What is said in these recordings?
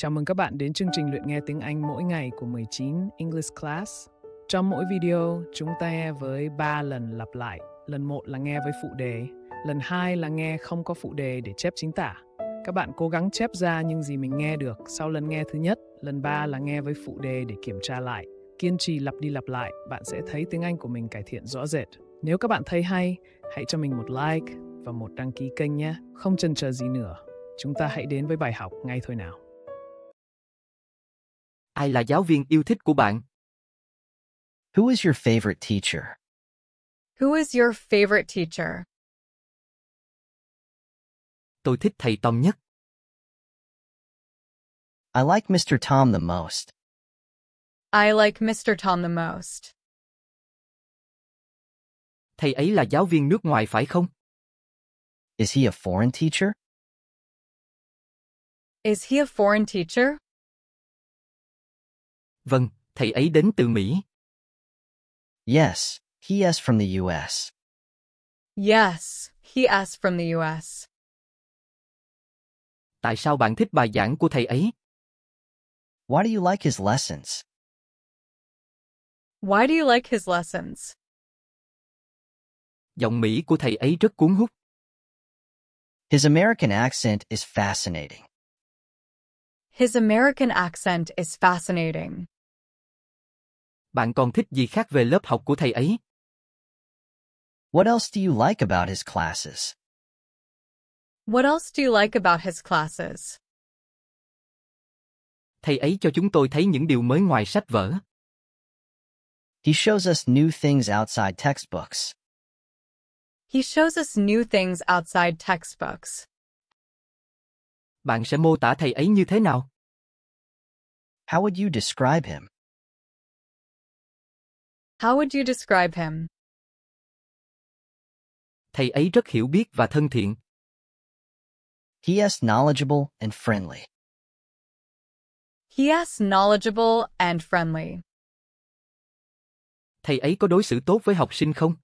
Chào mừng các bạn đến chương trình luyện nghe tiếng Anh mỗi ngày của 19 English Class. Trong mỗi video, chúng ta nghe với 3 lần lặp lại. Lần 1 là nghe với phụ đề, lần 2 là nghe không có phụ đề để chép chính tả. Các bạn cố gắng chép ra những gì mình nghe được sau lần nghe thứ nhất, lần 3 là nghe với phụ đề để kiểm tra lại. Kiên trì lặp đi lặp lại, bạn sẽ thấy tiếng Anh của mình cải thiện rõ rệt. Nếu các bạn thấy hay, hãy cho mình một like và một đăng ký kênh nhé. Không chần chờ gì nữa, chúng ta hãy đến với bài học ngay thôi nào. Ai là giáo viên yêu thích của bạn? Who is your favorite teacher? Who is your favorite teacher? Tôi thích thầy Tom nhất. I like Mr. Tom the most. I like Mr. Tom the most. Thầy ấy là giáo viên nước ngoài phải không? Is he a foreign teacher? Is he a foreign teacher? Vâng, thầy ấy đến từ Mỹ. Yes, he is from the US. Yes, he is from the US. Tại sao bạn thích bài giảng của thầy ấy? Why do you like his lessons? Why do you like his lessons? Giọng Mỹ của thầy ấy rất cuốn hút. His American accent is fascinating. His American accent is fascinating. Bạn còn thích gì khác về lớp học của thầy ấy? What else do you like about his classes? What else do you like about his classes? Thầy ấy cho chúng tôi thấy những điều mới ngoài sách vở. He shows us new things outside textbooks. He shows us new things outside textbooks. Bạn sẽ mô tả thầy ấy như thế nào? How would you describe him? How would you describe him? Thầy ấy rất hiểu biết và thân thiện. He is knowledgeable and friendly. He is knowledgeable and friendly. Thầy ấy có đối xử tốt với học sinh không?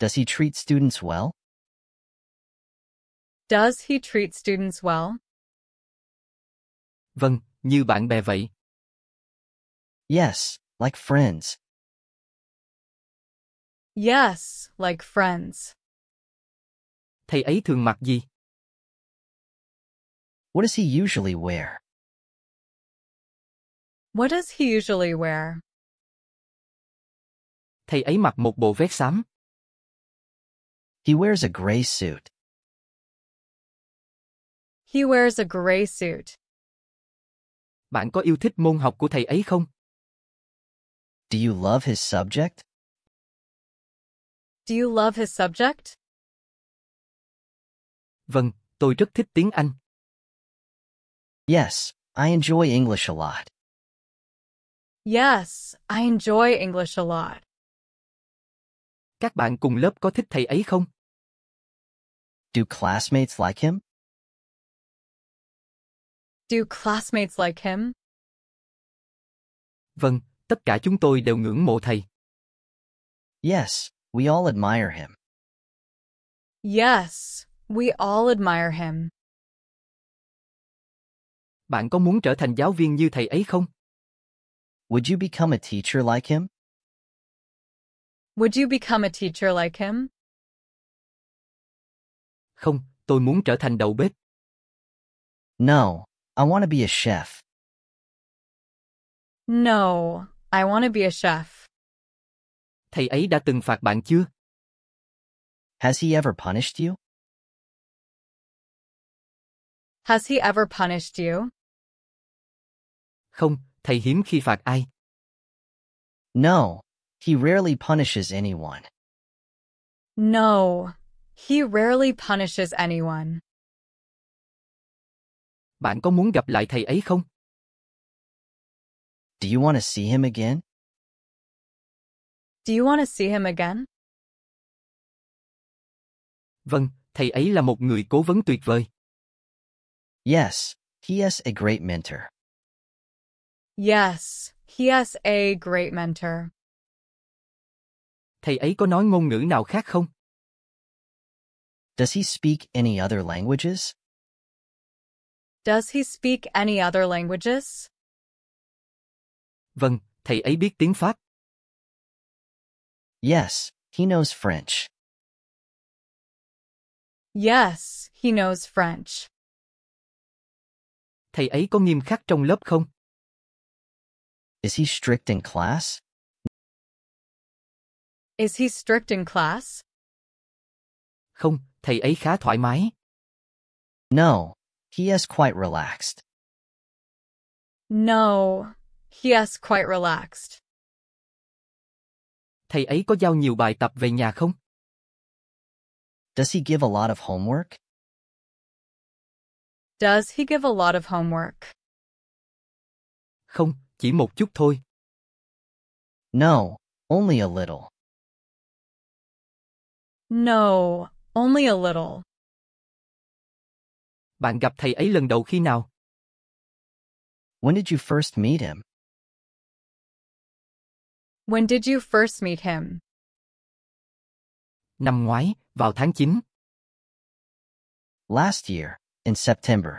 Does he treat students well? Does he treat students well? Vâng, như bạn bè vậy. Yes, like friends. Yes, like friends. Thầy ấy thường mặc gì? What does he usually wear? What does he usually wear? Thầy ấy mặc một bộ vest xám. He wears a gray suit. He wears a gray suit. Bạn có yêu thích môn học của thầy ấy không? Do you love his subject? Do you love his subject? Vâng, tôi rất thích tiếng Anh. Yes, I enjoy English a lot. Yes, I enjoy English a lot. Các bạn cùng lớp có thích thầy ấy không? Do classmates like him? Do classmates like him? Vâng, Tất cả chúng tôi đều ngưỡng mộ thầy. Yes, we all admire him. Yes, we all admire him. Bạn có muốn trở thành giáo viên như thầy ấy không? Would you become a teacher like him? Would you become a teacher like him? Không, tôi muốn trở thành đầu bếp. No, I want to be a chef. No, I want to be a chef. Thầy ấy đã từng phạt bạn chưa? Has he ever punished you? Has he ever punished you? Không, thầy hiếm khi phạt ai. No, he rarely punishes anyone. No, he rarely punishes anyone. Bạn có muốn gặp lại thầy ấy không? Do you want to see him again? Do you want to see him again? Vâng, thầy ấy là một người cố vấn tuyệt vời. Yes, he is a great mentor. Yes, he is a great mentor. Thầy ấy có nói ngôn ngữ nào khác không? Does he speak any other languages? Does he speak any other languages? Vâng, thầy ấy biết tiếng Pháp. Yes, he knows French. Yes, he knows French. Thầy ấy có nghiêm khắc trong lớp không? Is he strict in class? Is he strict in class? Không, thầy ấy khá thoải mái. No, he is quite relaxed. No, He asked quite relaxed. Thầy ấy có giao nhiều bài tập về nhà không? Does he give a lot of homework? Does he give a lot of homework? Không, chỉ một chút thôi. No, only a little. No, only a little. Bạn gặp thầy ấy lần đầu khi nào? When did you first meet him? When did you first meet him? Năm ngoái, vào tháng 9. Last year, in September.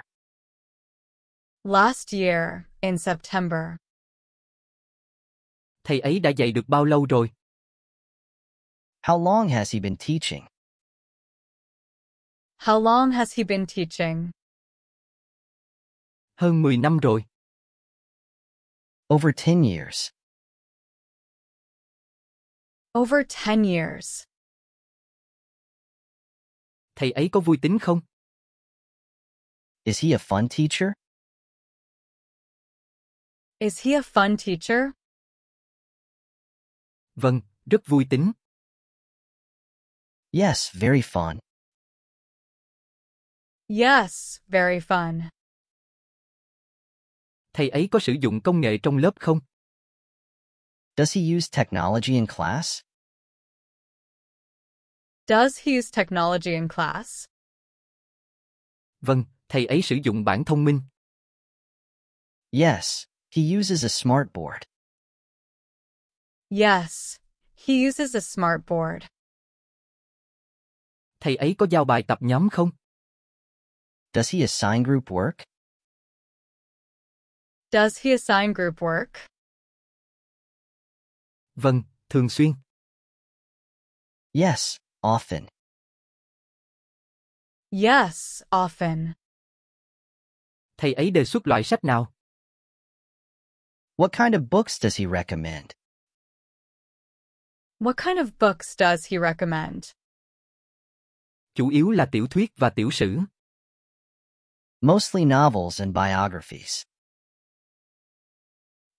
Last year, in September. Thầy ấy đã dạy được bao lâu rồi? How long has he been teaching? How long has he been teaching? Hơn 10 năm rồi. Over 10 years. Over 10 years. Thầy ấy có vui tính không? Is he a fun teacher? Is he a fun teacher? Vâng, rất vui tính. Yes, very fun. Yes, very fun. Thầy ấy có sử dụng công nghệ trong lớp không? Does he use technology in class? Does he use technology in class? Vâng, thầy ấy sử dụng bảng thông minh. Yes, he uses a smart board. Yes, he uses a smart board. Thầy ấy có giao bài tập nhóm không? Does he assign group work? Does he assign group work? Vâng, thường xuyên. Yes, often Yes, often. Thầy ấy đề xuất loại sách nào? What kind of books does he recommend? What kind of books does he recommend? Chủ yếu là tiểu thuyết và tiểu sử. Mostly novels and biographies.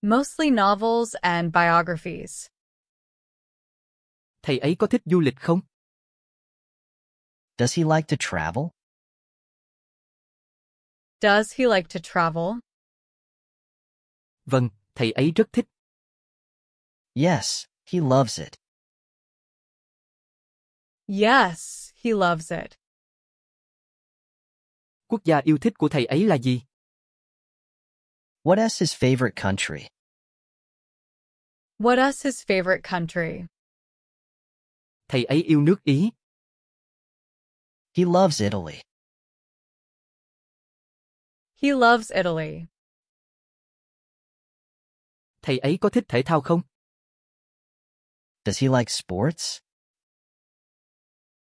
Mostly novels and biographies. Thầy ấy có thích du lịch không? Does he like to travel? Does he like to travel? Vâng, thầy ấy rất thích. Yes, he loves it. Yes, he loves it. Quốc gia yêu thích của thầy ấy là gì? What is his favorite country? What is his favorite country? Thầy ấy yêu nước Ý. He loves Italy. He loves Italy. Thầy ấy có thích thể thao không? Does he like sports?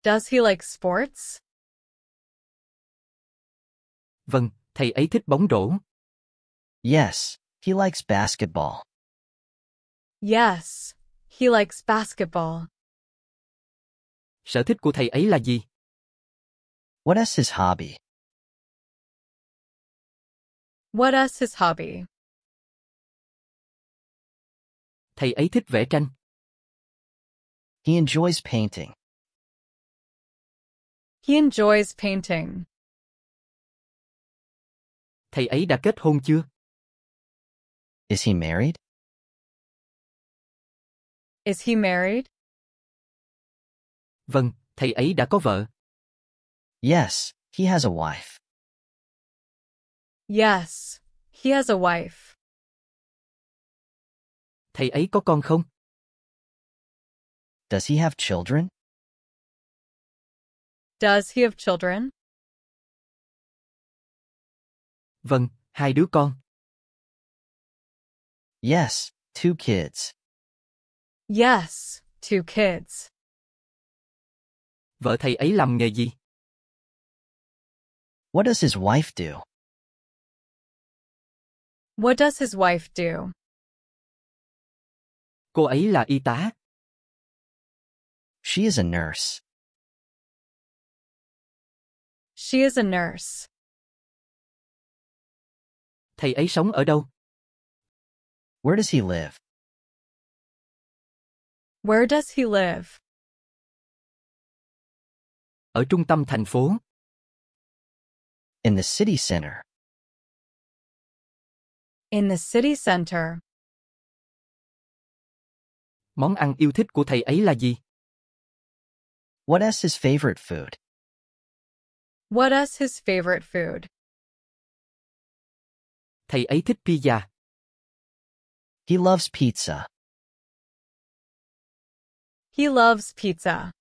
Does he like sports? Vâng, thầy ấy thích bóng rổ. Yes, he likes basketball. Yes, he likes basketball. Sở thích của thầy ấy là gì? What is his hobby? What is his hobby? Thầy ấy thích vẽ tranh. He enjoys painting. He enjoys painting. Thầy ấy đã kết hôn chưa? Is he married? Is he married? Vâng, thầy ấy đã có vợ. Yes, he has a wife. Yes, he has a wife. Thầy ấy có con không? Does he have children? Does he have children? Vâng, hai đứa con. Yes, two kids. Yes, two kids. Vợ thầy ấy làm nghề gì? What does his wife do? What does his wife do? Cô ấy là y tá. She is a nurse. She is a nurse. Thầy ấy sống ở đâu? Where does he live? Where does he live? Ở trung tâm thành phố. In the city center. In the city center. Món ăn yêu thích của thầy ấy là gì? What is his favorite food? What is his favorite food? Thầy ấy thích pizza. He loves pizza. He loves pizza.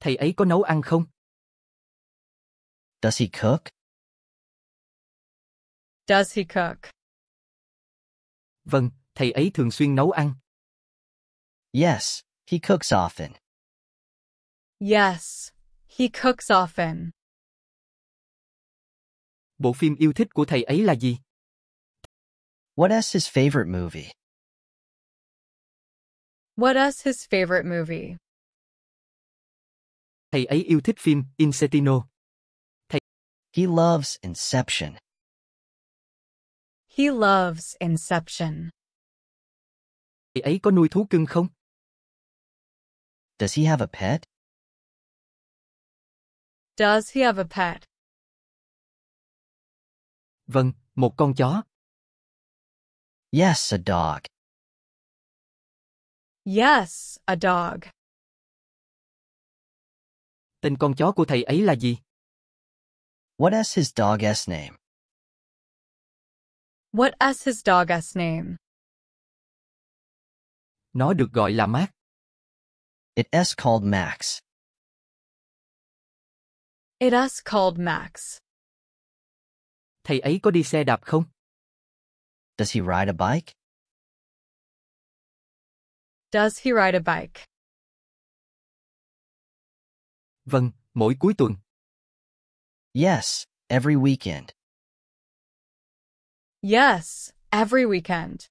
Thầy ấy có nấu ăn không? Does he cook? Does he cook? Vâng, thầy ấy thường xuyên nấu ăn. Yes, he cooks often. Yes, he cooks often. Bộ phim yêu thích của thầy ấy là gì? What is his favorite movie? What is his favorite movie? Thầy ấy yêu thích phim Insettino. He loves Inception. He loves Inception. Chị ấy có nuôi thú cưng không? Does he have a pet? Does he have a pet? Vâng, một con chó. Yes, a dog. Yes, a dog. Tên con chó của thầy ấy là gì? What s his dog's name? What s his dog's name? Nó được gọi là Max. s called Max. It s called Max. Thầy ấy có đi xe đạp không? Does he ride a bike? Does he ride a bike? Vâng, mỗi cuối tuần. Yes, every weekend. Yes, every weekend.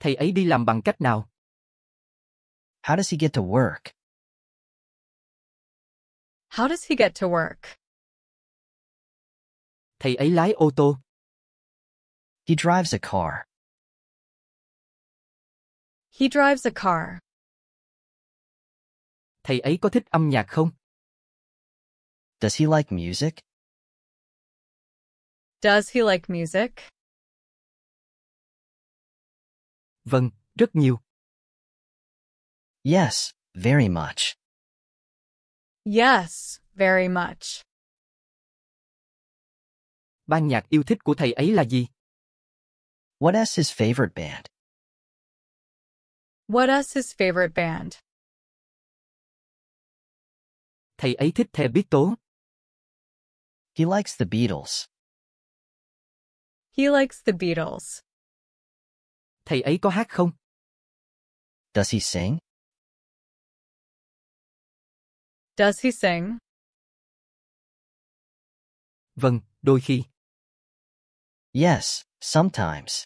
Thầy ấy đi làm bằng cách nào? How does he get to work? How does he get to work? Thầy ấy lái ô tô. He drives a car. He drives a car. Thầy ấy có thích âm nhạc không? Does he like music? Does he like music? Vâng, rất nhiều. Yes, very much. Yes, very much. Ban nhạc yêu thích của thầy ấy là gì? What is his favorite band? What is his favorite band? Thầy ấy thích The Beatles. He likes the Beatles. He likes the Beatles. Thầy ấy có hát không? Does he sing? Does he sing? Vâng, đôi khi. Yes, sometimes.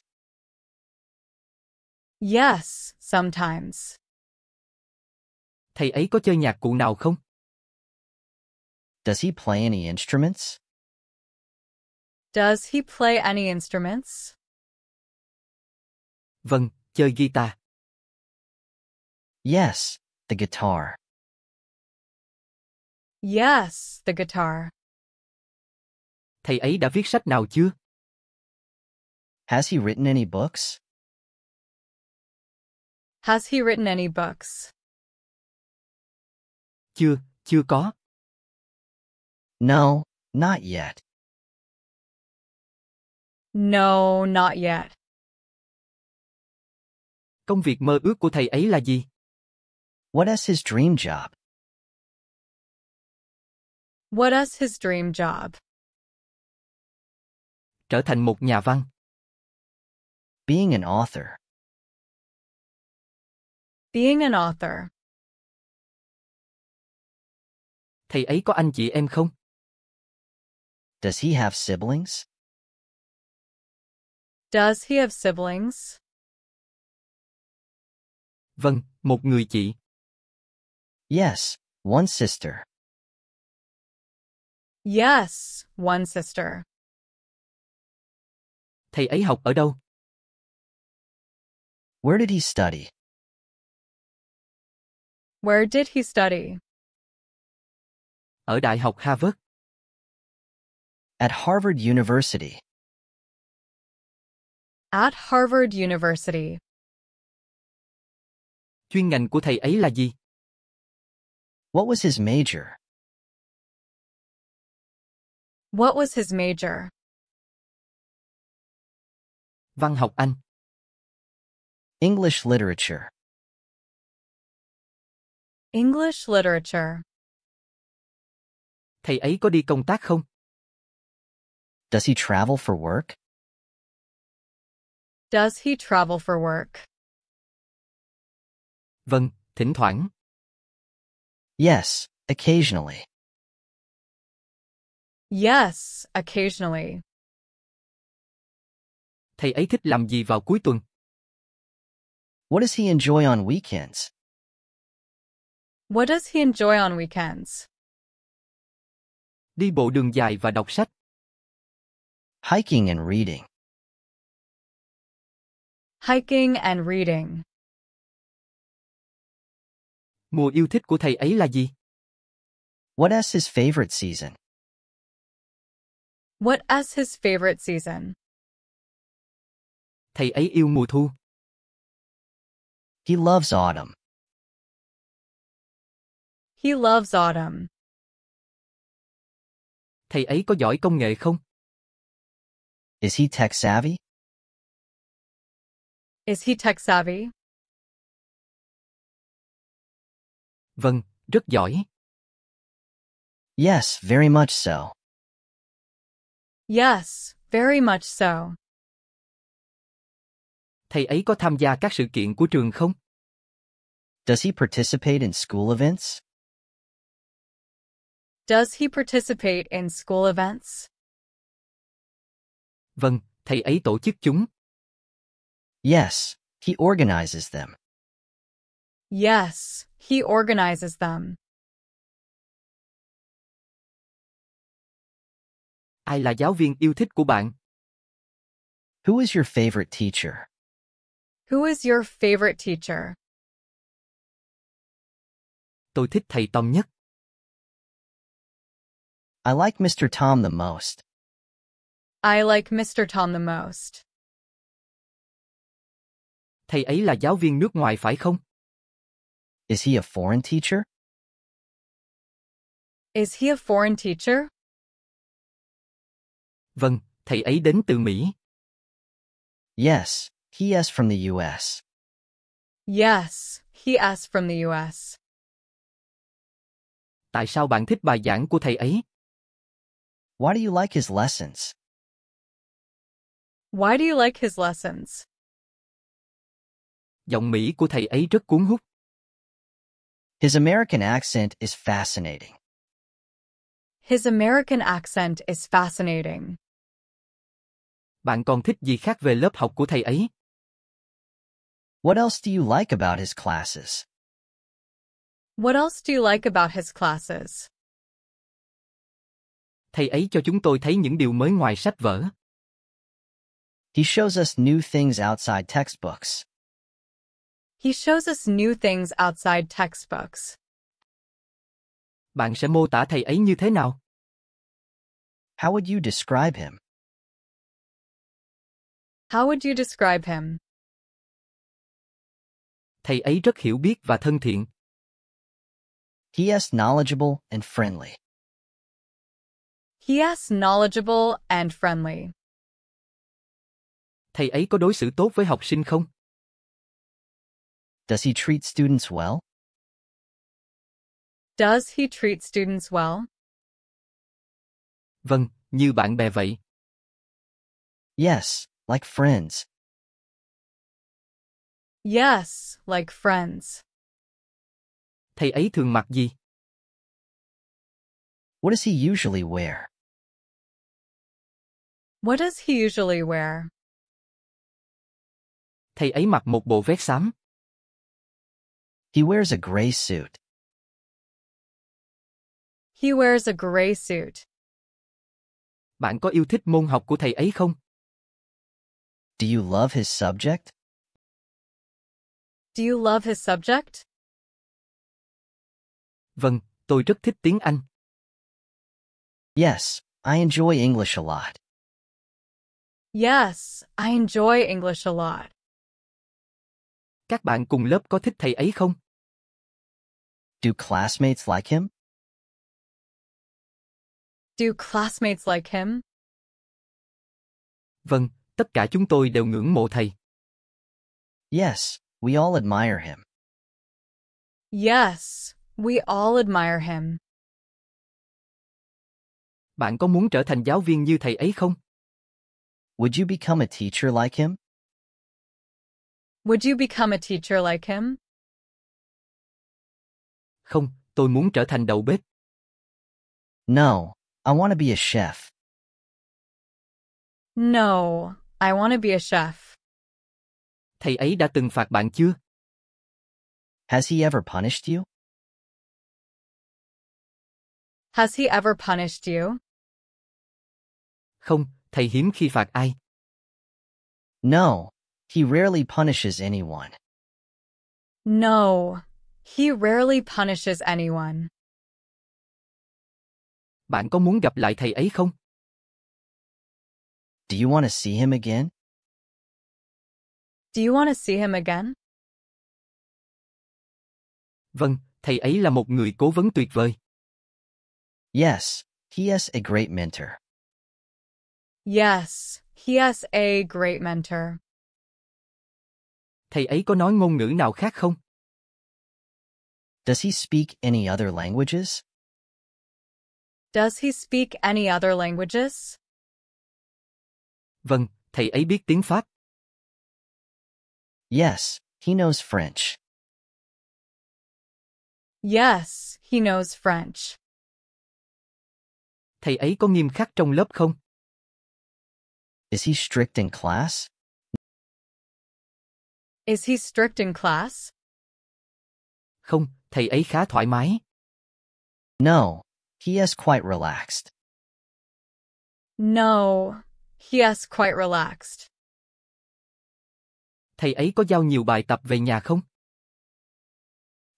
Yes, sometimes. Thầy ấy có chơi nhạc cụ nào không? Does he play any instruments? Does he play any instruments? Vâng, chơi guitar. Yes, the guitar. Yes, the guitar. Thầy ấy đã viết sách nào chưa? Has he written any books? Has he written any books? Chưa, chưa có. No, not yet. No, not yet. Công việc mơ ước của thầy ấy là gì? What is his dream job? What is his dream job? Trở thành một nhà văn. Being an author. Being an author. Thầy ấy có anh chị em không? Does he have siblings? Does he have siblings? Vâng, một người chị. Yes, one sister. Yes, one sister. Thầy ấy học ở đâu? Where did he study? Where did he study? Ở Đại học Harvard at Harvard University. At Harvard University. Chuyên ngành của thầy ấy là gì? What was his major? What was his major? Văn học Anh. English literature. English literature. Thầy ấy có đi công tác không? Does he travel for work? Does he travel for work? Vâng, thỉnh thoảng. Yes, occasionally. Yes, occasionally. Thầy ấy thích làm gì vào cuối tuần? What does he enjoy on weekends? What does he enjoy on weekends? Đi bộ đường dài và đọc sách. Hiking and reading. Hiking and reading. Mùa yêu thích của thầy ấy là gì? What's his favorite season? What's his favorite season? Thầy ấy yêu mùa thu. He loves autumn. He loves autumn. Thầy ấy có giỏi công nghệ không? Is he tech savvy? Is he tech savvy? Vâng, rất giỏi. Yes, very much so. Yes, very much so. Thầy ấy có tham gia các sự kiện của trường không? Does he participate in school events? Does he participate in school events? Vâng, thầy ấy tổ chức chúng. Yes, he organizes them. Yes, he organizes them. Ai là giáo viên yêu thích của bạn? Who is your favorite teacher? Who is your favorite teacher? Tôi thích thầy Tom nhất. I like Mr. Tom the most. I like Mr. Tom the most. Thầy ấy là giáo viên nước ngoài phải không? Is he a foreign teacher? Is he a foreign teacher? Vâng, thầy ấy đến từ Mỹ. Yes, he is from the US. Yes, he is from the US. Tại sao bạn thích bài giảng của thầy ấy? Why do you like his lessons? Why do you like his lessons? Giọng Mỹ của thầy ấy rất cuốn hút. His American accent is fascinating. His American accent is fascinating. Bạn còn thích gì khác về lớp học của thầy ấy? What else do you like about his classes? What else do you like about his classes? Thầy ấy cho chúng tôi thấy những điều mới ngoài sách vở. He shows us new things outside textbooks. He shows us new things outside textbooks. Bạn sẽ mô tả thầy ấy như thế nào? How would you describe him? How would you describe him? Thầy ấy rất hiểu biết và thân thiện. He is knowledgeable and friendly. He is knowledgeable and friendly thầy ấy có đối xử tốt với học sinh không? Does he treat students well? Does he treat students well? Vâng, như bạn bè vậy. Yes, like friends. Yes, like friends. Thầy ấy thường mặc gì? What does he usually wear? What does he usually wear? Thầy ấy mặc một bộ vest xám. He wears a gray suit. He wears a gray suit. Bạn có yêu thích môn học của thầy ấy không? Do you love his subject? Do you love his subject? Vâng, tôi rất thích tiếng Anh. Yes, I enjoy English a lot. Yes, I enjoy English a lot. Các bạn cùng lớp có thích thầy ấy không? Do classmates like him? Do classmates like him? Vâng, tất cả chúng tôi đều ngưỡng mộ thầy. Yes, we all admire him. Yes, we all admire him. Bạn có muốn trở thành giáo viên như thầy ấy không? Would you become a teacher like him? Would you become a teacher like him? Không, tôi muốn trở thành đầu bếp. No, I want to be a chef. No, I want to be a chef. Thầy ấy đã từng phạt bạn chưa? Has he ever punished you? Has he ever punished you? Không, thầy hiếm khi phạt ai. No, he rarely punishes anyone. No, he rarely punishes anyone. Bạn có muốn gặp lại thầy ấy không? Do you want to see him again? Do you want to see him again? Vâng, thầy ấy là một người cố vấn tuyệt vời. Yes, he is a great mentor. Yes, he is a great mentor. thầy ấy có nói ngôn ngữ nào khác không? Does he speak any other languages? Does he speak any other languages? Vâng, thầy ấy biết tiếng Pháp. Yes, he knows French. Yes, he knows French. Thầy ấy có nghiêm khắc trong lớp không? Is he strict in class? Is he strict in class? Không, thầy ấy khá thoải mái. No, he is quite relaxed. No, he is quite relaxed. Thầy ấy có giao nhiều bài tập về nhà không?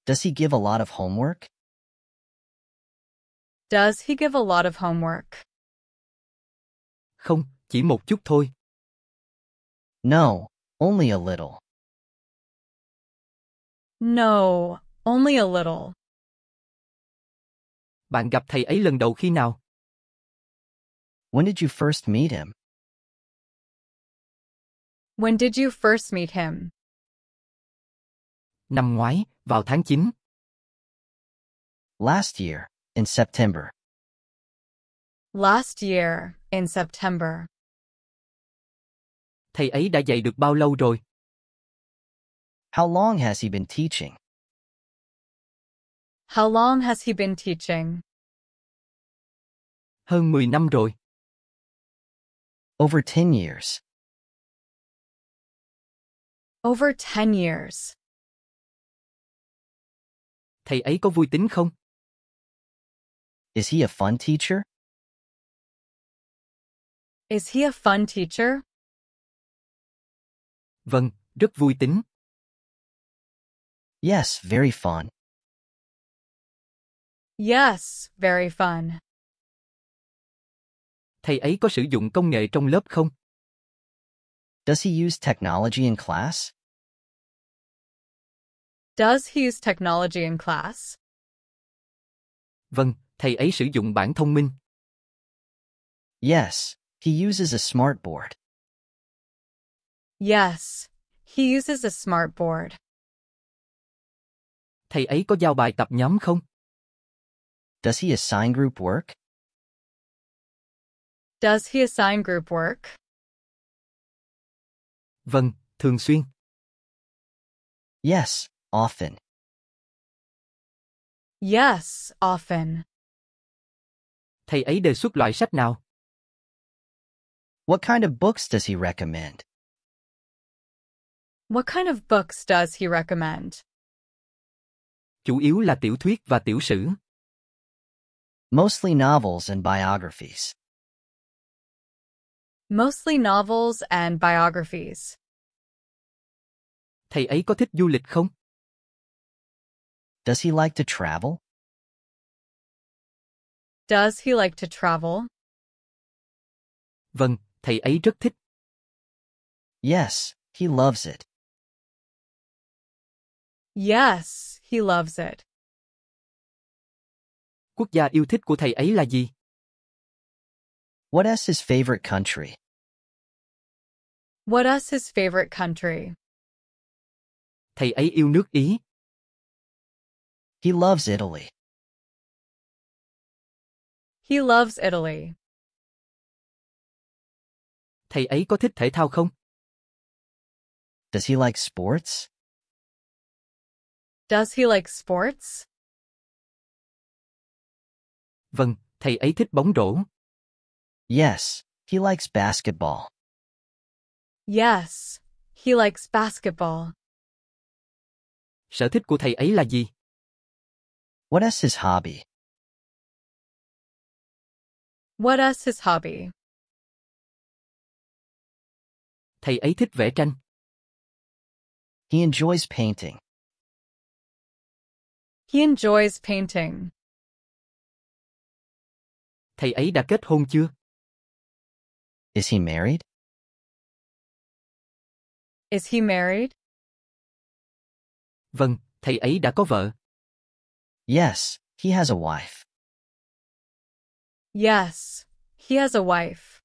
Does he give a lot of homework? Does he give a lot of homework? Không, chỉ một chút thôi. No, only a little. No, only a little. Bạn gặp thầy ấy lần đầu khi nào? When did you first meet him? When did you first meet him? Năm ngoái, vào tháng 9. Last year, in September. Last year, in September. Thầy ấy đã dạy được bao lâu rồi? How long has he been teaching? How long has he been teaching? Hơn 10 năm rồi. Over 10 years. Over 10 years. Thầy ấy có vui tính không? Is he a fun teacher? Is he a fun teacher? Vâng, rất vui tính. Yes, very fun. Yes, very fun. Thầy ấy có sử dụng công nghệ trong lớp không? Does he use technology in class? Does he use technology in class? Vâng, thầy ấy sử dụng bảng thông minh. Yes, he uses a smartboard. Yes, he uses a smartboard. Thầy ấy có giao bài tập nhóm không? Does he assign group work? Does he assign group work? Vâng, thường xuyên. Yes, often. Yes, often. Thầy ấy đề xuất loại sách nào? What kind of books does he recommend? What kind of books does he recommend? chủ yếu là tiểu thuyết và tiểu sử. Mostly novels and biographies. Mostly novels and biographies. Thầy ấy có thích du lịch không? Does he like to travel? Does he like to travel? Vâng, thầy ấy rất thích. Yes, he loves it. Yes, He loves it. Quốc gia yêu thích của thầy ấy là gì? What is his favorite country? What is his favorite country? Thầy ấy yêu nước Ý. He loves Italy. He loves Italy. Thầy ấy có thích thể thao không? Does he like sports? Does he like sports? Vâng, thầy ấy thích bóng rổ. Yes, he likes basketball. Yes, he likes basketball. Sở thích của thầy ấy là gì? What is his hobby? What is his hobby? Thầy ấy thích vẽ tranh. He enjoys painting. He enjoys painting. Thầy ấy đã kết hôn chưa? Is he married? Is he married? Vâng, thầy ấy đã có vợ. Yes, he has a wife. Yes, he has a wife.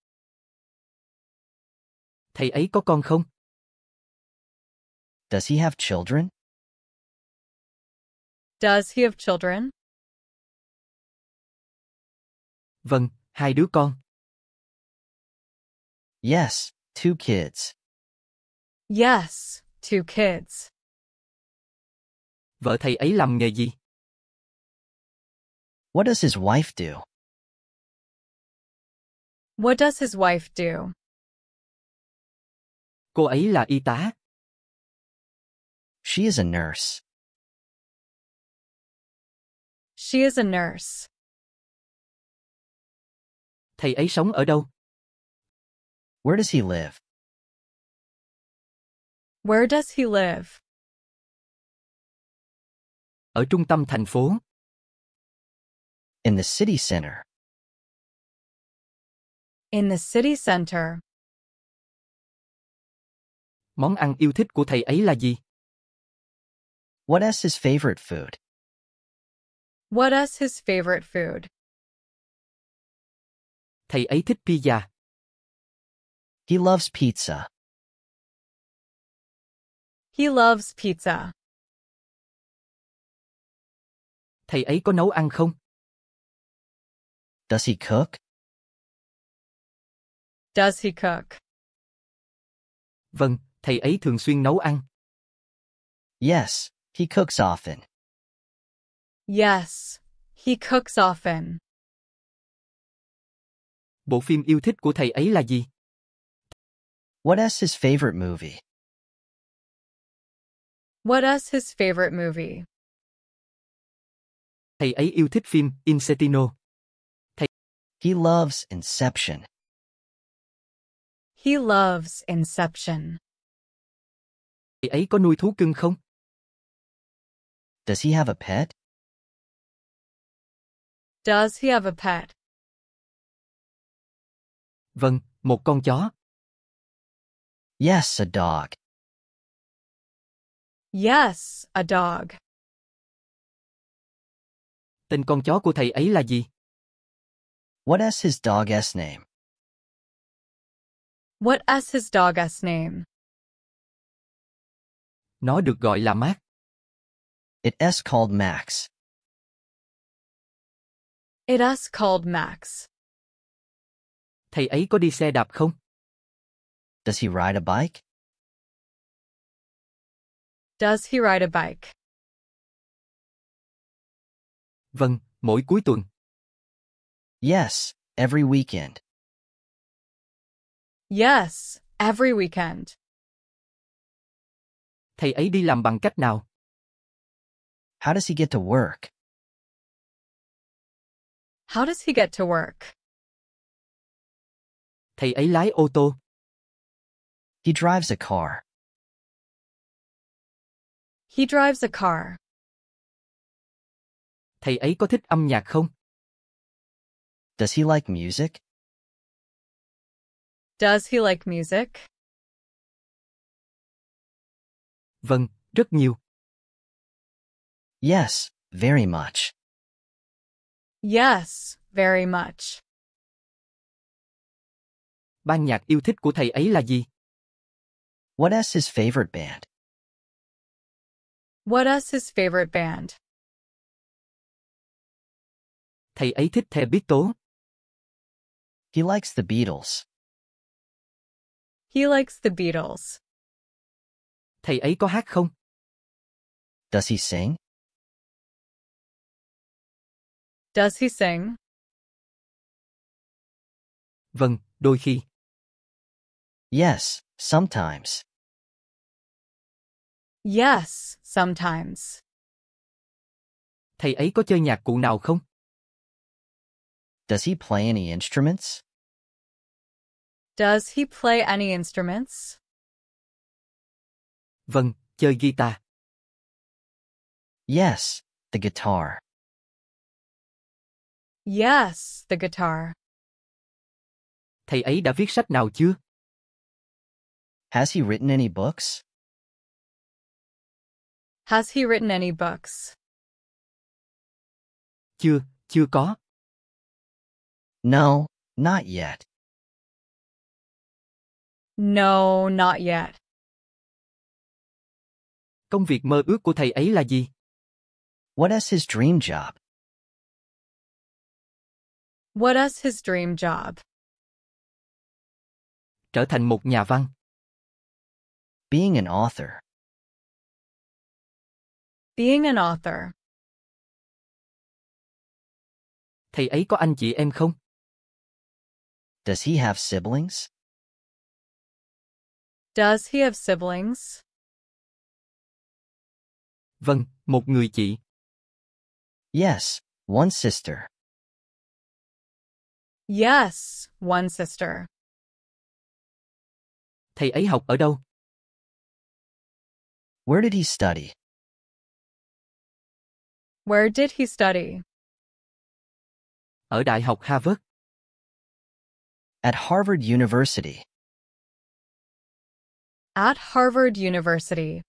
Thầy ấy có con không? Does he have children? Does he have children? Vâng, hai đứa con. Yes, two kids. Yes, two kids. Vợ thầy ấy làm nghề gì? What does his wife do? What does his wife do? Cô ấy là y tá. She is a nurse. She is a nurse. Thầy ấy sống ở đâu? Where does he live? Where does he live? Ở trung tâm thành phố. In the city center. In the city center. Món ăn yêu thích của thầy ấy là gì? What is his favorite food? What is his favorite food? Thầy ấy thích pizza. He loves pizza. He loves pizza. Thầy ấy có nấu ăn không? Does he cook? Does he cook? Vâng, thầy ấy thường xuyên nấu ăn. Yes, he cooks often. Yes, he cooks often. Bộ phim yêu thích của thầy ấy là gì? What is his favorite movie? What is his favorite movie? Thầy ấy yêu thích phim Inceptino. Thầy... He loves Inception. He loves Inception. Thầy ấy có nuôi thú cưng không? Does he have a pet? Does he have a pet? Vâng, một con chó. Yes, a dog. Yes, a dog. Tên con chó của thầy ấy là gì? What is his dog's name? What is his dog's name? Nó được gọi là Max. It is called Max. It us called Max. Thầy ấy có đi xe đạp không? Does he ride a bike? Does he ride a bike? Vâng, mỗi cuối tuần. Yes, every weekend. Yes, every weekend. Thầy ấy đi làm bằng cách nào? How does he get to work? How does he get to work? Thầy ấy lái ô tô. He drives a car. He drives a car. Thầy ấy có thích âm nhạc không? Does he like music? Does he like music? Vâng, rất nhiều. Yes, very much. Yes, very much. Ban nhạc yêu thích của thầy ấy là gì? What is his favorite band? What is his favorite band? Thầy ấy thích The Beatles. He likes the Beatles. He likes the Beatles. Thầy ấy có hát không? Does he sing? Does he sing? Vâng, đôi khi. Yes, sometimes. Yes, sometimes. Thầy ấy có chơi nhạc cụ nào không? Does he play any instruments? Does he play any instruments? Vâng, chơi guitar. Yes, the guitar. Yes, the guitar. Thầy ấy đã viết sách nào chưa? Has he written any books? Has he written any books? Chưa, chưa có. No, not yet. No, not yet. Công việc mơ ước của thầy ấy là gì? What is his dream job? What is his dream job? Trở thành một nhà văn. Being an author. Being an author. Thầy ấy có anh chị em không? Does he have siblings? Does he have siblings? Vâng, một người chị. Yes, one sister. Yes, one sister. Thầy ấy học ở đâu? Where did he study? Where did he study? Ở Đại học Harvard. At Harvard University. At Harvard University.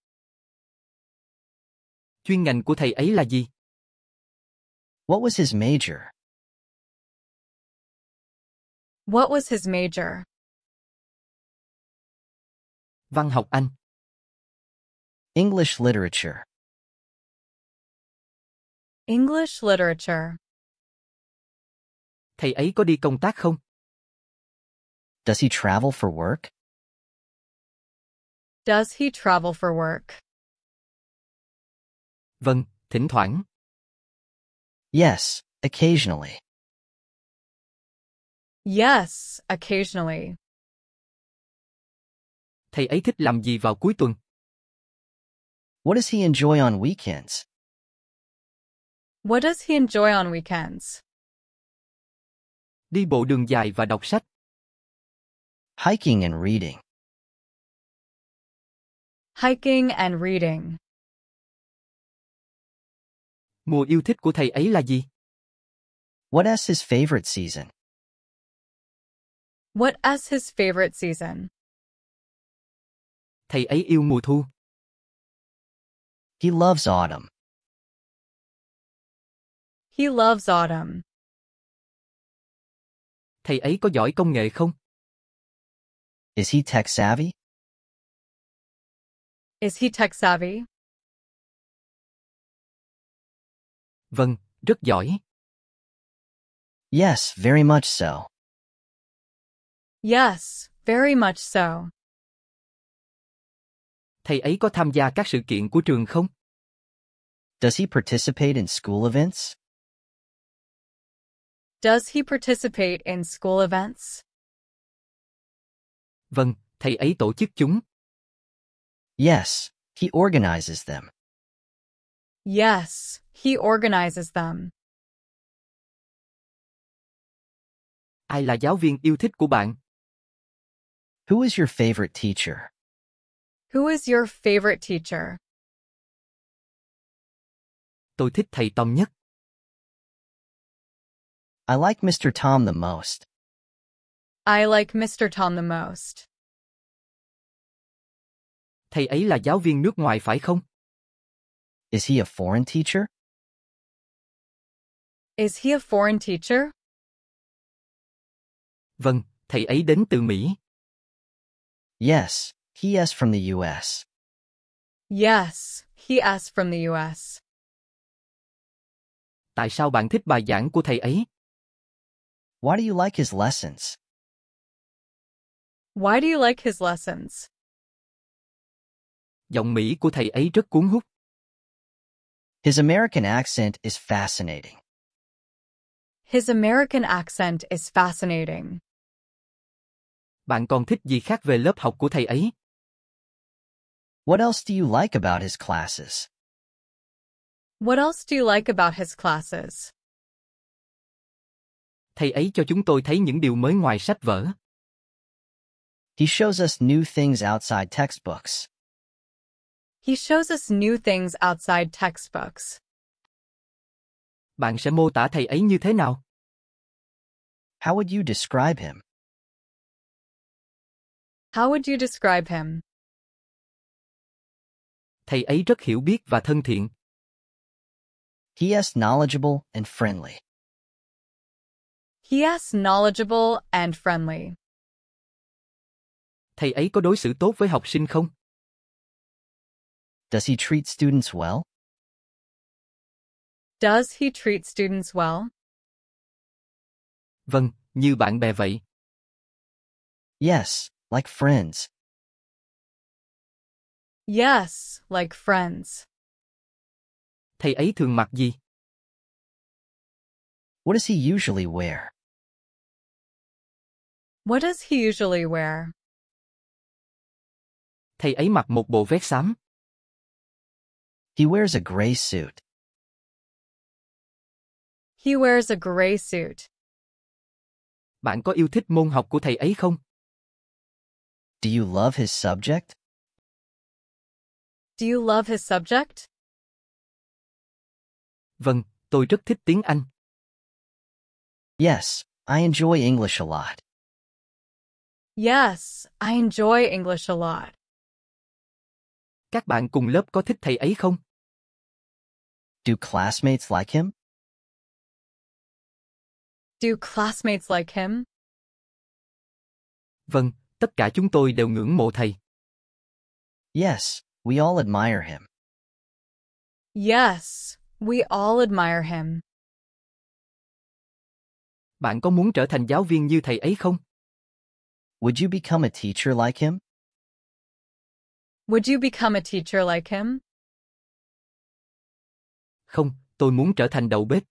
Chuyên ngành của thầy ấy là gì? What was his major? What was his major? Văn học Anh. English literature. English literature. Thầy ấy có đi công tác không? Does he travel for work? Does he travel for work? Vâng, thỉnh thoảng. Yes, occasionally. Yes, occasionally. Thầy ấy thích làm gì vào cuối tuần? What does he enjoy on weekends? What does he enjoy on weekends? Đi bộ đường dài và đọc sách. Hiking and reading. Hiking and reading. Mùa yêu thích của thầy ấy là gì? What is his favorite season? What is his favorite season? Thầy ấy yêu mùa thu. He loves autumn. He loves autumn. Thầy ấy có giỏi công nghệ không? Is he tech savvy? Is he tech savvy? Vâng, rất giỏi. Yes, very much so. Yes, very much so. Thầy ấy có tham gia các sự kiện của trường không? Does he participate in school events? Does he participate in school events? Vâng, thầy ấy tổ chức chúng. Yes, he organizes them. Yes, he organizes them. Ai là giáo viên yêu thích của bạn? Who is your favorite teacher? Who is your favorite teacher? Tôi thích thầy Tom nhất. I like Mr. Tom the most. I like Mr. Tom the most. Thầy ấy là giáo viên nước ngoài phải không? Is he a foreign teacher? Is he a foreign teacher? Vâng, thầy ấy đến từ Mỹ. Yes, he is from the US. Yes, he is from the US. Tại sao bạn thích bài giảng của thầy ấy? Why do you like his lessons? Why do you like his lessons? Giọng Mỹ của thầy ấy rất cuốn hút. His American accent is fascinating. His American accent is fascinating. Bạn còn thích gì khác về lớp học của thầy ấy? What else do you like about his classes? What else do you like about his classes? Thầy ấy cho chúng tôi thấy những điều mới ngoài sách vở. He shows us new things outside textbooks. He shows us new things outside textbooks. Bạn sẽ mô tả thầy ấy như thế nào? How would you describe him? How would you describe him? Thầy ấy rất hiểu biết và thân thiện. He is knowledgeable and friendly. He is knowledgeable and friendly. Thầy ấy có đối xử tốt với học sinh không? Does he treat students well? Does he treat students well? Vâng, như bạn bè vậy. Yes, like friends. Yes, like friends. Thầy ấy thường mặc gì? What does he usually wear? What does he usually wear? Thầy ấy mặc một bộ vest xám. He wears a gray suit. He wears a gray suit. Bạn có yêu thích môn học của thầy ấy không? Do you love his subject? Do you love his subject? Vâng, tôi rất thích tiếng Anh. Yes, I enjoy English a lot. Yes, I enjoy English a lot. Các bạn cùng lớp có thích thầy ấy không? Do classmates like him? Do classmates like him? Vâng, Tất cả chúng tôi đều ngưỡng mộ thầy. Yes, we all admire him. Yes, we all admire him. Bạn có muốn trở thành giáo viên như thầy ấy không? Would you become a teacher like him? Would you become a teacher like him? Không, tôi muốn trở thành đầu bếp.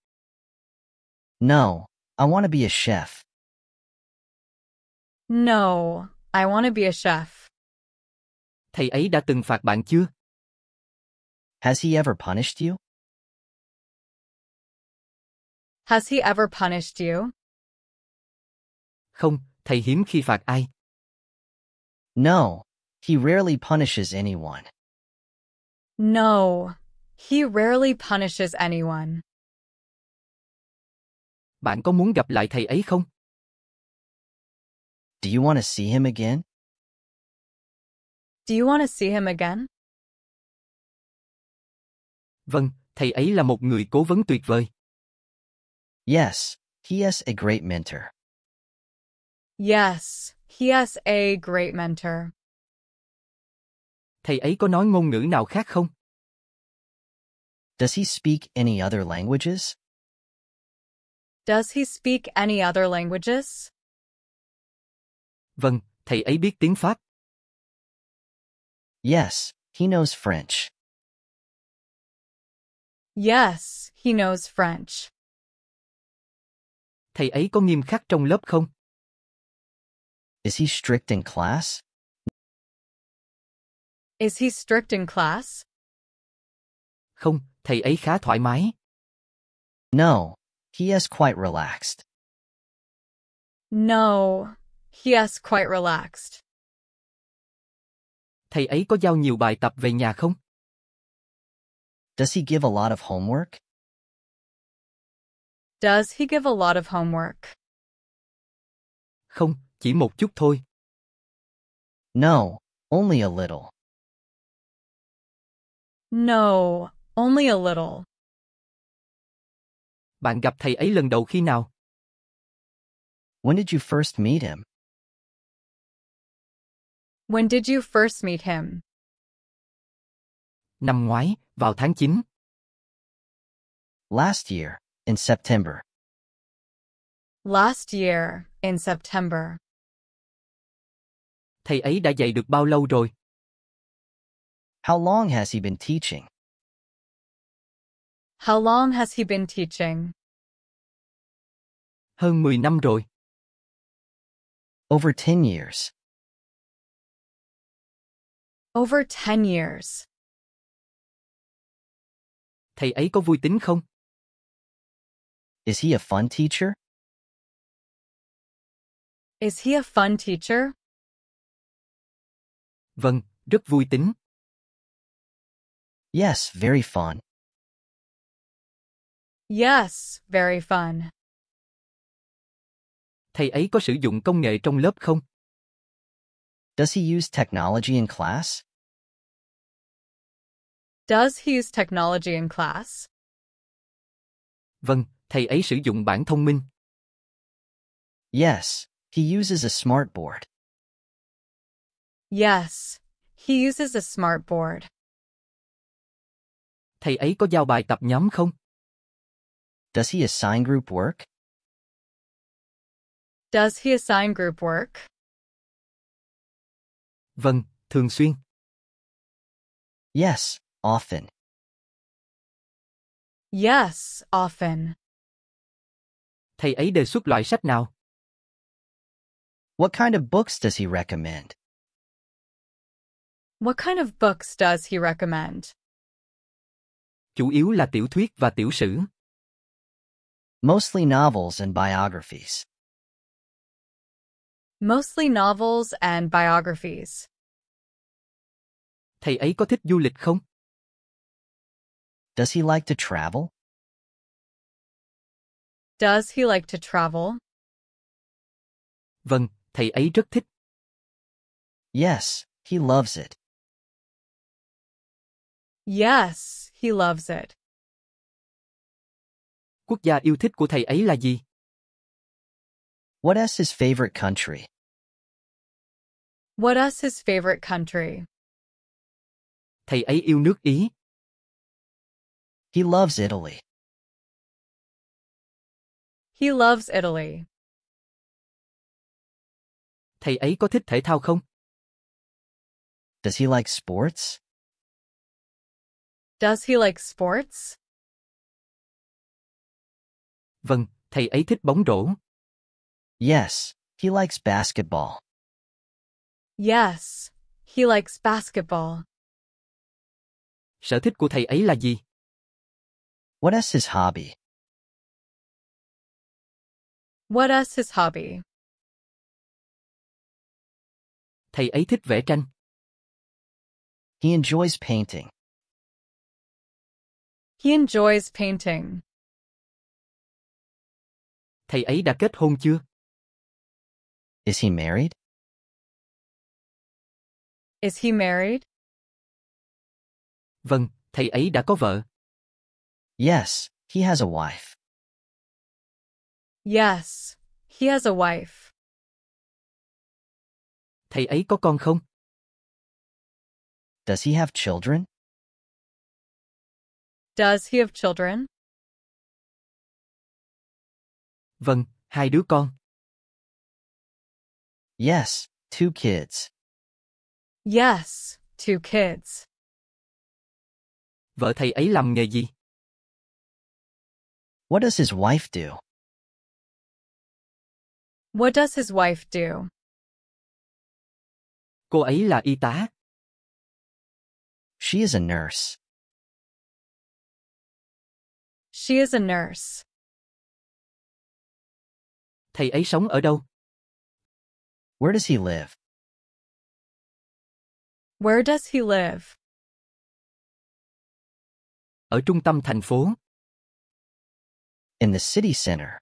No, I want to be a chef. No, I want to be a chef. Thầy ấy đã từng phạt bạn chưa? Has he ever punished you? Has he ever punished you? Không, thầy hiếm khi phạt ai. No, he rarely punishes anyone. No, he rarely punishes anyone. Bạn có muốn gặp lại thầy ấy không? Do you want to see him again? Do you want to see him again? Vâng, thầy ấy là một người cố vấn tuyệt vời. Yes, he is a great mentor. Yes, he is a great mentor. Thầy ấy có nói ngôn ngữ nào khác không? Does he speak any other languages? Does he speak any other languages? Vâng, thầy ấy biết tiếng Pháp. Yes, he knows French. Yes, he knows French. Thầy ấy có nghiêm khắc trong lớp không? Is he strict in class? Is he strict in class? Không, thầy ấy khá thoải mái. No, he is quite relaxed. No, Yes, quite relaxed. Thầy ấy có giao nhiều bài tập về nhà không? Does he give a lot of homework? Does he give a lot of homework? Không, chỉ một chút thôi. No, only a little. No, only a little. Bạn gặp thầy ấy lần đầu khi nào? When did you first meet him? When did you first meet him? Năm ngoái, vào tháng 9. Last year, in September. Last year, in September. Thầy ấy đã dạy được bao lâu rồi? How long has he been teaching? How long has he been teaching? Hơn 10 năm rồi. Over 10 years. Over 10 years. Thầy ấy có vui tính không? Is he a fun teacher? Is he a fun teacher? Vâng, rất vui tính. Yes, very fun. Yes, very fun. Thầy ấy có sử dụng công nghệ trong lớp không? Does he use technology in class? Does he use technology in class? Vâng, thầy ấy sử dụng bảng thông minh. Yes, he uses a smart board. Yes, he uses a smart board. Thầy ấy có giao bài tập nhóm không? Does he assign group work? Does he assign group work? Vâng, thường xuyên. Yes, often Yes, often. Thầy ấy đề xuất loại sách nào? What kind of books does he recommend? What kind of books does he recommend? Chủ yếu là tiểu thuyết và tiểu sử. Mostly novels and biographies. Mostly novels and biographies. Thầy ấy có thích du lịch không? Does he like to travel? Does he like to travel? Vâng, thầy ấy rất thích. Yes, he loves it. Yes, he loves it. Quốc gia yêu thích của thầy ấy là gì? What is his favorite country? What is his favorite country? Thầy ấy yêu nước Ý. He loves Italy. He loves Italy. Thầy ấy có thích thể thao không? Does he like sports? Does he like sports? Vâng, thầy ấy thích bóng rổ. Yes, he likes basketball. Yes, he likes basketball. Sở thích của thầy ấy là gì? What is his hobby? What is his hobby? Thầy ấy thích vẽ tranh. He enjoys painting. He enjoys painting. Thầy ấy đã kết hôn chưa? Is he married? Is he married? Vâng, thầy ấy đã có vợ. Yes, he has a wife. Yes, he has a wife. Thầy ấy có con không? Does he have children? Does he have children? Vâng, hai đứa con. Yes, two kids. Yes, two kids. Vợ thầy ấy làm nghề gì? What does his wife do? What does his wife do? Cô ấy là y tá. She is a nurse. She is a nurse. Thầy ấy sống ở đâu? Where does he live? Where does he live? Ở trung tâm thành phố. In the city center.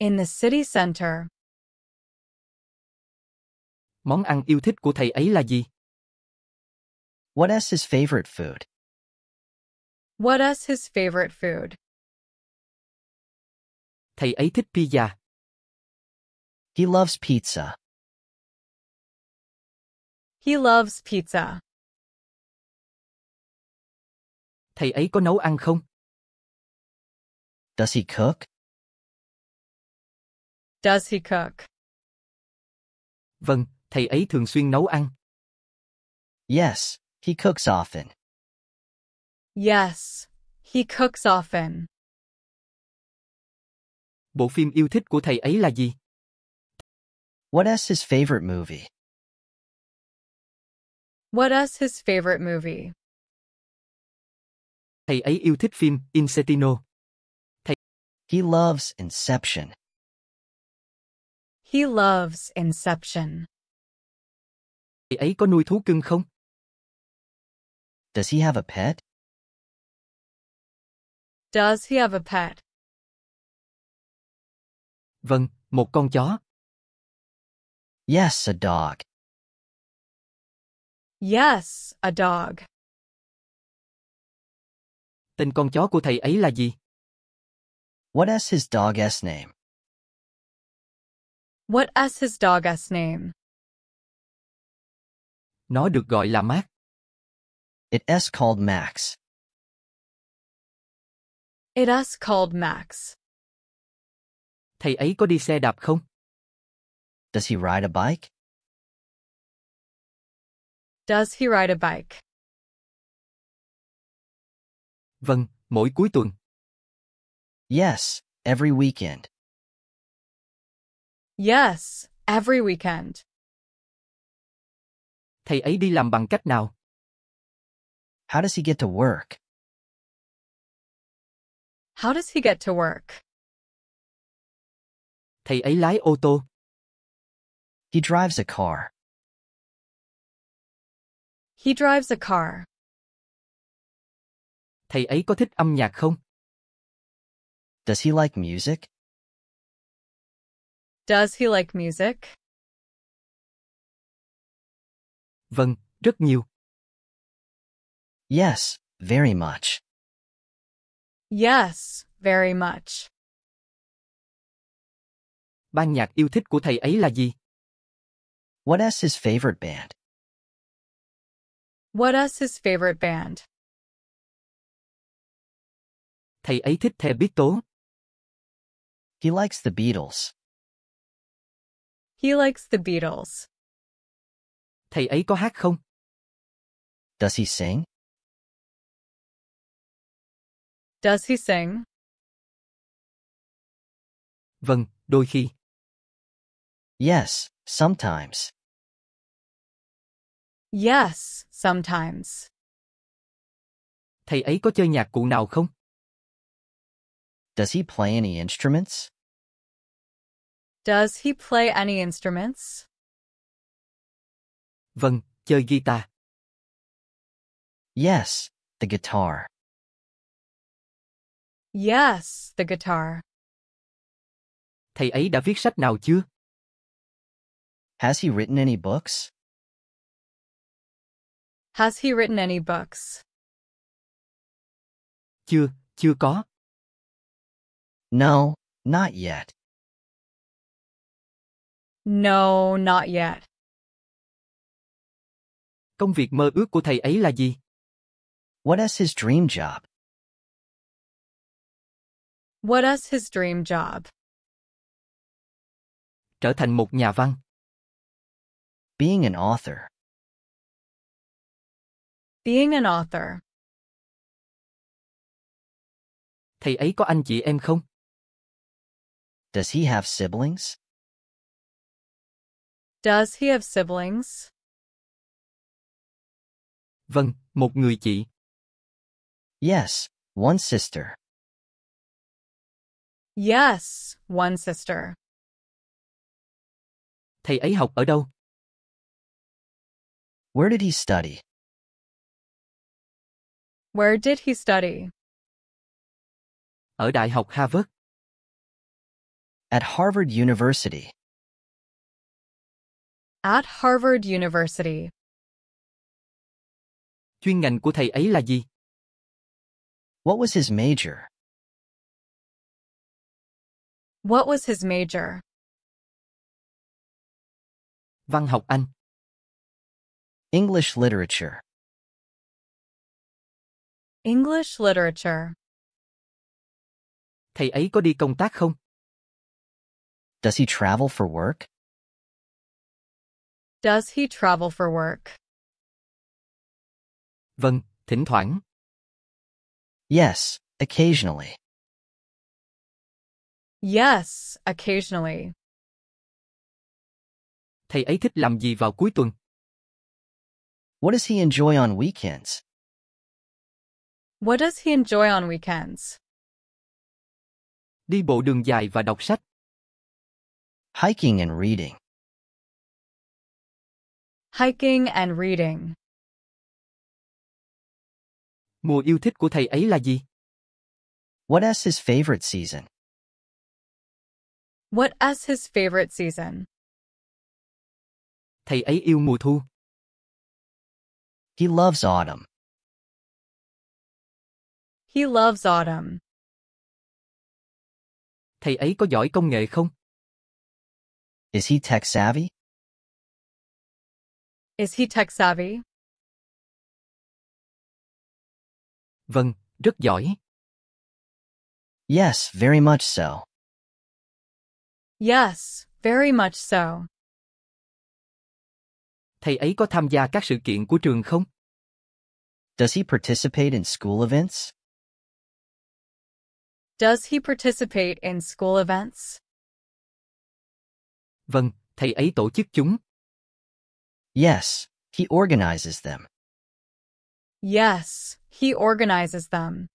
In the city center. Món ăn yêu thích của thầy ấy là gì? What is his favorite food? What is his favorite food? Thầy ấy thích pizza. He loves pizza. He loves pizza. Thầy ấy có nấu ăn không? Does he cook? Does he cook? Vâng, thầy ấy thường xuyên nấu ăn. Yes, he cooks often. Yes, he cooks often. Bộ phim yêu thích của thầy ấy là gì? What is his favorite movie? What is his favorite movie? Thầy ấy yêu thích phim Insettino. He loves Inception. He loves Inception. Chị ấy có nuôi thú cưng không? Does he have a pet? Does he have a pet? Vâng, một con chó. Yes, a dog. Yes, a dog. Tên con chó của thầy ấy là gì? What's his dog's name? What's his dog's name? Nó được gọi là Max. It's called Max. It's called Max. Thầy ấy có đi xe đạp không? Does he ride a bike? Does he ride a bike? Vâng, mỗi cuối tuần. Yes, every weekend. Yes, every weekend. Thầy ấy đi làm bằng cách nào? How does he get to work? How does he get to work? Thầy ấy lái ô tô. He drives a car. He drives a car. Thầy ấy có thích âm nhạc không? Does he like music? Does he like music? Vâng, rất nhiều. Yes, very much. Yes, very much. Ban nhạc yêu thích của thầy ấy là gì? What is his favorite band? What is his favorite band? Thầy ấy thích The Beatles. He likes the Beatles. He likes the Beatles. Thầy ấy có hát không? Does he sing? Does he sing? Vâng, đôi khi. Yes, sometimes. Yes, sometimes. Thầy ấy có chơi nhạc cụ nào không? Does he play any instruments? Does he play any instruments? Vâng, chơi guitar. Yes, the guitar. Yes, the guitar. Thầy ấy đã viết sách nào chưa? Has he written any books? Has he written any books? Chưa, chưa có. No, not yet. No, not yet. Công việc mơ ước của thầy ấy là gì? What is his dream job? What is his dream job? Trở thành một nhà văn. Being an author. Being an author. Thầy ấy có anh chị em không? Does he have siblings? Does he have siblings? Vâng, một người chị. Yes, one sister. Yes, one sister. Thầy ấy học ở đâu? Where did he study? Where did he study? Ở Đại học Harvard at Harvard University. At Harvard University. Chuyên ngành của thầy ấy là gì? What was his major? What was his major? Văn học Anh. English literature. English literature. Thầy ấy có đi công tác không? Does he travel for work? Does he travel for work? Vâng, thỉnh thoảng. Yes, occasionally. Yes, occasionally. Thầy ấy thích làm gì vào cuối tuần? What does he enjoy on weekends? What does he enjoy on weekends? Đi bộ đường dài và đọc sách. Hiking and reading. Hiking and reading. Mùa yêu thích của thầy ấy là gì? What is his favorite season? What is his favorite season? Thầy ấy yêu mùa thu. He loves autumn. He loves autumn. Thầy ấy có giỏi công nghệ không? Is he tech savvy? Is he tech savvy? Vâng, rất giỏi. Yes, very much so. Yes, very much so. Thầy ấy có tham gia các sự kiện của trường không? Does he participate in school events? Does he participate in school events? Vâng, thầy ấy tổ chức chúng. Yes, he organizes them. Yes, he organizes them.